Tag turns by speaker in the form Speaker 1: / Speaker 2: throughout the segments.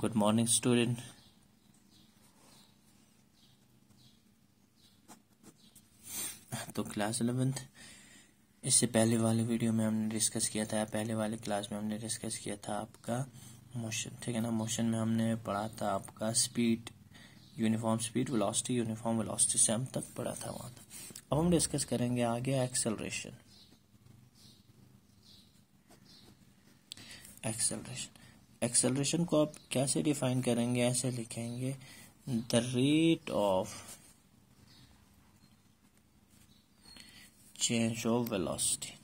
Speaker 1: good morning student तो class eleventh इससे पहले वाले वीडियो में हमने डिस्कस किया था पहले वाले क्लास में हमने डिस्कस किया था आपका मोशन ठीक है ना मोशन में हमने पढ़ा था आपका speed uniform speed velocity uniform velocity से हम तक पढ़ा था वहां अब हम डिस्कस करेंगे आगे एक्सेलरेशन एक्सेलरेशन एक्सेलरेशन को आप कैसे डिफाइन करेंगे ऐसे लिखेंगे the rate of change of velocity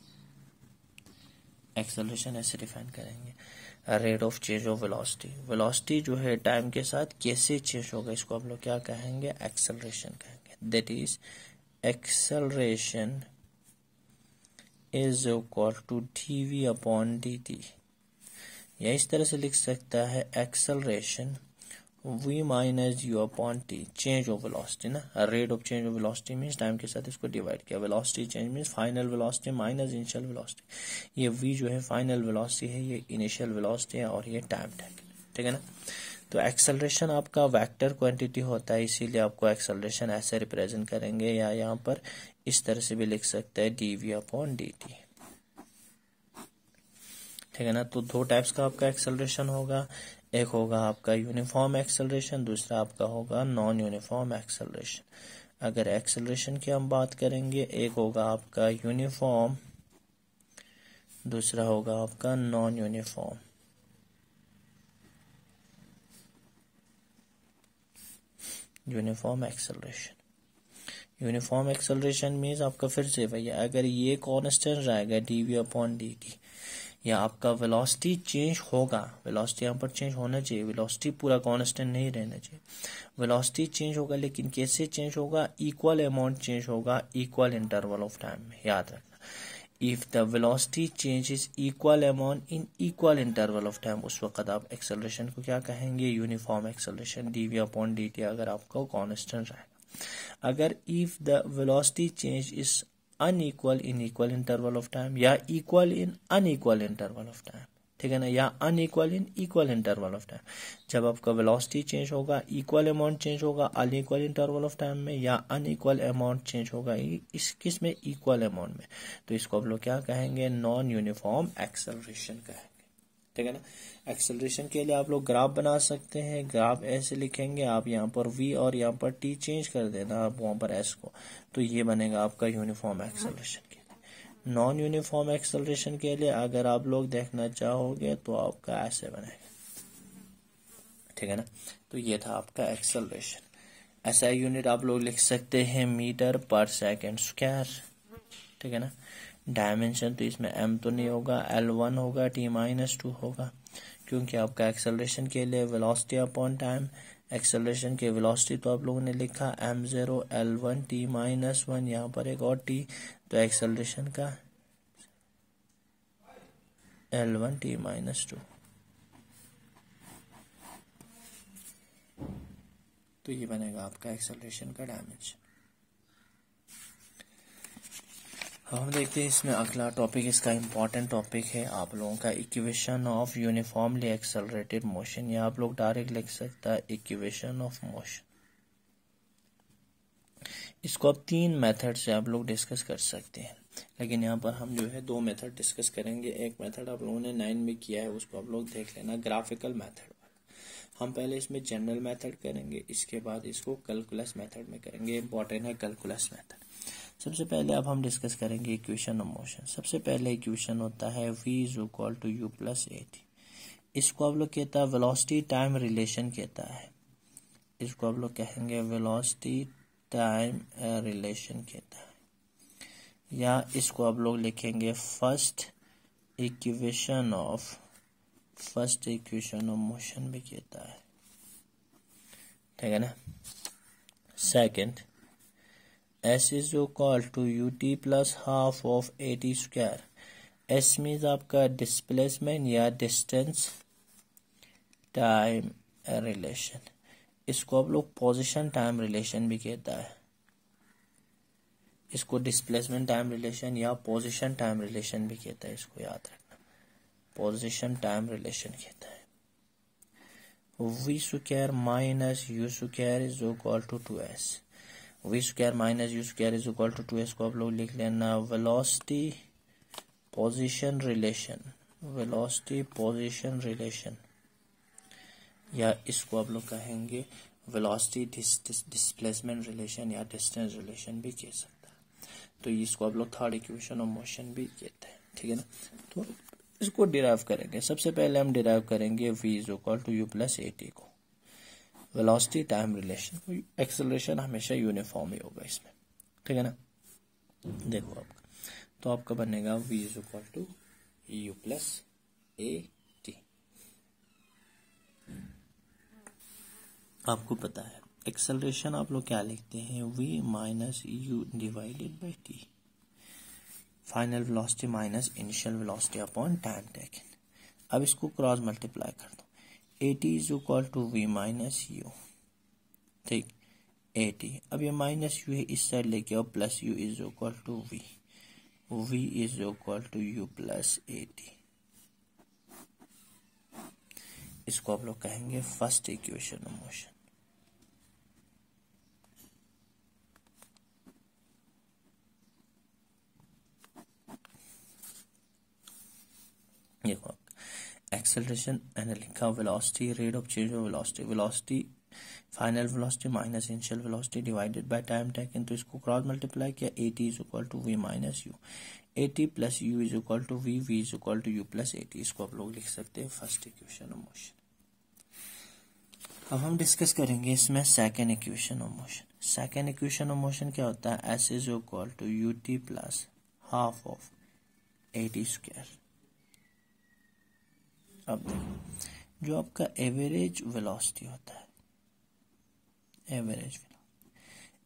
Speaker 1: acceleration ऐसे डिफाइन करेंगे rate of change of velocity velocity जो है टाइम के साथ कैसे चेंज होगा इसको हम लोग क्या कहेंगे एक्सेलरेशन कहेंगे that is acceleration is equal to D V upon D T या इस तरह से लिख सकता है acceleration V minus U upon T change of velocity ना rate of change of velocity means time के साथ इसको डिवाइड किया velocity change means final velocity minus initial velocity ये वी जो है फाइनल वेलोसिटी है ये इनिशियल वेलोसिटी है और ये टाइम टैग ठीक है ना तो एक्सेलरेशन आपका वेक्टर क्वांटिटी होता है इसीलिए आपको एक्सेलरेशन ऐसे रिप्रेजेंट करेंगे या यहाँ पर इस तरह से भी लिख सकते हैं D V upon D T ठीक है ना तो दो टाइप्स का आपका एक्सेलरेशन होगा एक होगा आपका यूनिफॉर्म एक्सेलरेशन दूसरा आपका होगा नॉन यूनिफॉर्म एक्सेलरेशन अगर एक्सेलरेशन की हम बात करेंगे एक होगा आपका यूनिफॉर्म दूसरा होगा आपका non uniform uniform acceleration uniform acceleration means आपका फिर से भैया अगर ये कॉन्स्टेंट रहेगा डीवी अपॉन डी टी या आपका वेलोसिटी चेंज होगा वेलोसिटी यहाँ पर चेंज होना चाहिए वेलोसिटी पूरा कांस्टेंट नहीं रहना चाहिए वेलोसिटी चेंज होगा लेकिन कैसे चेंज होगा इक्वल अमाउंट चेंज होगा इक्वल इंटरवल ऑफ टाइम में याद रखना if the velocity change is equal amount in equal interval of time उस वक्त आप एक्सेलरेशन को क्या कहेंगे uniform acceleration D V upon D T अगर आपका कॉन्स्टेंट रहेगा अगर if the velocity change is unequal in equal interval of time या equal in unequal interval of time ठीक है ना या unequal in equal interval of time जब आपका वेलोसिटी चेंज होगा इक्वल अमाउंट चेंज होगा अनइक्वल इंटरवल ऑफ टाइम में या अनइक्वल अमाउंट चेंज होगा इस किस में इक्वल अमाउंट में तो इसको हम लोग क्या कहेंगे नॉन यूनिफॉर्म एक्सेलरेशन कहेंगे ठीक है ना एक्सेलरेशन के लिए आप लोग ग्राफ बना सकते हैं ग्राफ ऐसे लिखेंगे आप यहाँ पर वी और यहाँ पर टी चेंज कर देना आप वहां पर एस को तो ये बनेगा आपका यूनिफॉर्म एक्सेलरेशन के लिए नॉन यूनिफॉर्म एक्सेलरेशन के लिए अगर आप लोग देखना चाहोगे तो आपका ऐसे बनेगा ठीक है ना तो ये था आपका एक्सेलरेशन ऐसा यूनिट आप लोग लिख सकते हैं मीटर पर सेकेंड स्क्वायर ठीक है ना डायमेंशन तो इसमें एम तो नहीं होगा एल वन होगा टी माइनस टू होगा क्योंकि आपका एक्सेलरेशन के लिए वेलोसिटी अपॉन टाइम एक्सेलरेशन के वेलोसिटी तो आप लोगों ने लिखा M zero L one T minus one यहाँ पर एक और टी तो एक्सेलरेशन का L one T minus two तो ये बनेगा आपका एक्सेलरेशन का डायमेंशन अब हम देखते हैं इसमें अगला टॉपिक इसका इम्पॉर्टेंट टॉपिक है आप लोगों का equation of uniformly accelerated motion या आप लोग डायरेक्ट लिख सकता है इक्वेशन ऑफ मोशन इसको आप तीन मेथड से आप लोग डिस्कस कर सकते हैं लेकिन यहाँ पर हम जो है दो मेथड डिस्कस करेंगे एक मेथड आप लोगों ने नाइन में किया है उसको आप लोग देख लेना ग्राफिकल मेथड हम पहले इसमें जनरल मेथड करेंगे इसके बाद इसको कैलकुलस मेथड में करेंगे इंपॉर्टेंट है कैलकुलस मेथड सबसे पहले अब हम डिस्कस करेंगे इक्वेशन ऑफ मोशन सबसे पहले इक्वेशन होता है v is equal to u plus a t इसको आप लोग कहता है वेलोसिटी टाइम रिलेशन कहता है इसको आप लोग कहेंगे वेलोसिटी टाइम रिलेशन कहता है या इसको आप लोग लिखेंगे first equation of first equation of motion भी कहता है ठीक है ना second s is equal to u t plus half of a t square s mean आपका डिस्प्लेसमेंट या डिस्टेंस टाइम रिलेशन इसको आप लोग पोजिशन टाइम रिलेशन भी कहता है इसको डिस्प्लेसमेंट टाइम रिलेशन या पोजिशन टाइम रिलेशन भी कहता है इसको याद रखना पोजिशन टाइम रिलेशन कहता है v square minus u square is equal to two s v square minus u square is equal to two s को आप लोग लिख लेना velocity position relation velocity position relation या इसको आप लोग कहेंगे वेलोसिटी डिस्प्लेसमेंट रिलेशन या डिस्टेंस रिलेशन भी कह सकता है तो इसको आप लोग थर्ड इक्वेशन ऑफ मोशन भी कहते हैं ठीक है ना तो इसको डिराइव करेंगे सबसे पहले हम डिराइव करेंगे v is equal to u plus a t को वेलोसिटी टाइम रिलेशन एक्सेलरेशन हमेशा यूनिफॉर्म ही होगा इसमें ठीक है ना देखो आपका तो आपका बनेगा v is equal to u plus a t आपको पता है एक्सेलरेशन आप लोग क्या लिखते हैं v minus u divided by t final velocity minus initial velocity upon time taken अब इसको क्रॉस मल्टीप्लाई कर दो a t is equal to v minus u ठीक एटी अब ये माइनस यू है इस साइड लेके आओ plus u is equal to v v is equal to u plus a t इसको आप लोग कहेंगे first equation of motion acceleration and लिखा link of velocity rate of change of velocity velocity final velocity minus initial velocity divided by time taken तो इसको cross multiply किया a t is equal to v minus u a t plus u is equal to v v is equal to u plus a t इसको आप लोग लिख सकते हैं first equation of motion अब हम डिस्कस करेंगे इसमें second equation of motion second equation of motion क्या होता है s is equal to u t plus half of a t square अब देखो जो आपका एवरेज वेलोसिटी होता है एवरेज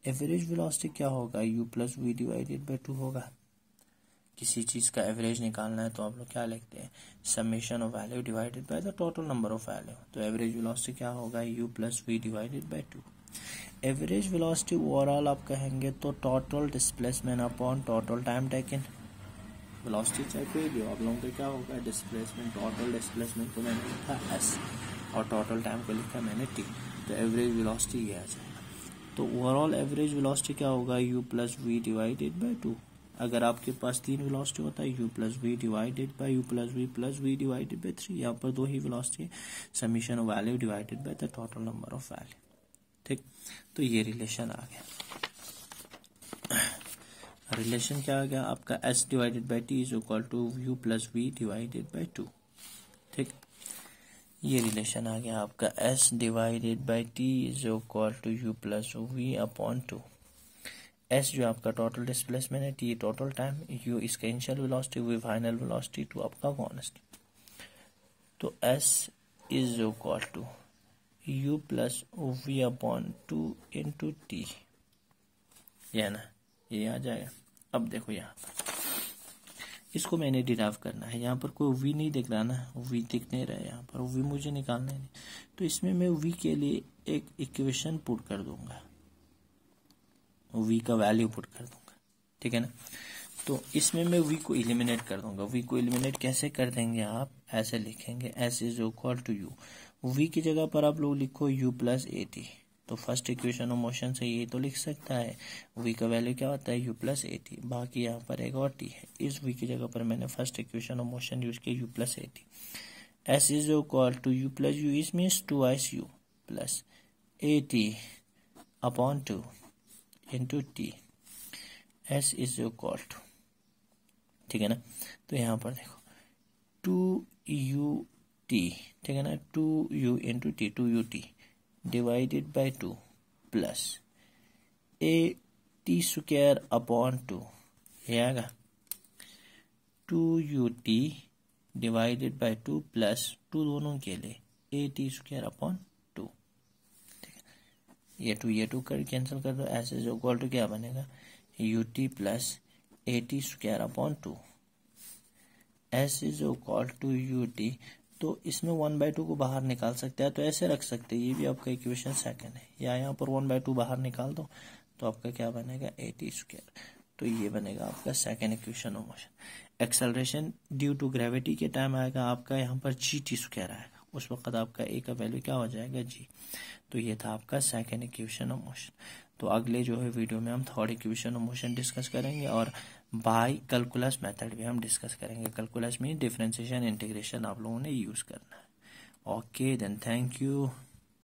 Speaker 1: एवरेज वेलोसिटी क्या होगा u plus v divided by two होगा किसी चीज़ का एवरेज निकालना है तो आप लोग क्या लिखते हैं summation of value divided by the total number of value तो एवरेज वेलोसिटी क्या होगा u plus v divided by two average velocity overall आप कहेंगे तो total displacement upon total time taken velocity check हुई भी हो आप लोगों का क्या होगा डिस्प्लेसमेंट टोटल डिस्प्लेसमेंट को मैंने लिखा एस और टोटल टाइम को लिखा मैंने टी तो एवरेज वेलोसिटी ये आ जाएगा तो ओवरऑल एवरेज वेलोसिटी क्या होगा u plus v divided by two अगर आपके पास तीन वेलोसिटी होता है u plus v divided by u plus v plus v divided by three यहाँ पर दो ही वेलोसिटी है summation value divided by the total number of value ठीक तो ये रिलेशन आ गया रिलेशन क्या आ गया आपका s divided by t is equal to u plus v divided by two ठीक ये रिलेशन आ गया आपका s divided by t is equal to u plus v upon two s जो आपका टोटल डिस्प्लेसमेंट है टी टोटल टाइम यू इसका initial velocity v final velocity two आपका कॉन्स्ट तो s is equal to u plus v upon two into t ये ना ये आ जाएगा अब देखो यहाँ पर इसको मैंने डिराव करना है यहाँ पर कोई वी नहीं दिख रहा ना वी दिख नहीं रहा है यहाँ पर वी मुझे निकालना है तो इसमें मैं वी के लिए एक इक्वेशन पुट कर दूंगा वी का वैल्यू पुट कर दूंगा ठीक है ना तो इसमें मैं वी को इलिमिनेट कर दूंगा वी को इलिमिनेट कैसे कर देंगे आप ऐसे लिखेंगे s is equal to u v की जगह पर आप लोग लिखो यू प्लस ए टी तो फर्स्ट इक्वेशन ऑफ मोशन से ये तो लिख सकता है वी का वैल्यू क्या होता है यू प्लस ए टी बाकी यहाँ पर एक और टी है इस वी की जगह पर मैंने first equation of motion use किया u plus a t s is equal to u plus u is means two s u plus a t upon two into t s is equal to ठीक है ना तो यहाँ पर देखो to u T ठीक है ना two u into t two u t divided by two plus a t square upon two ये आएगा two u t divided by two plus two दोनों के लिए a t square upon two ठीक है ये टू ये टू कर कैंसिल कर दो ऐसे जो कॉल टू क्या बनेगा u t plus a t square upon two s is equal to u t तो इसमें वन बाय टू को बाहर निकाल सकते हैं तो ऐसे रख सकते हैं ये भी आपका इक्वेशन सेकंड है या यहाँ पर वन बाय टू बाहर निकाल दो तो आपका क्या बनेगा एटी स्क्वायर तो ये बनेगा आपका second equation of motion acceleration due to gravity के टाइम आएगा आपका यहाँ पर जी टी स्क्वायर आएगा उस वक्त आपका ए का वैल्यू क्या हो जाएगा जी तो ये था आपका सेकेंड इक्वेशन ऑफ मोशन तो अगले जो है वीडियो में हम third equation of motion discuss करेंगे और बाय कैलकुलस मेथड भी हम डिस्कस करेंगे कैलकुलस में डिफ्रेंसिएशन इंटीग्रेशन आप लोगों ने यूज करना है ओके देन थैंक यू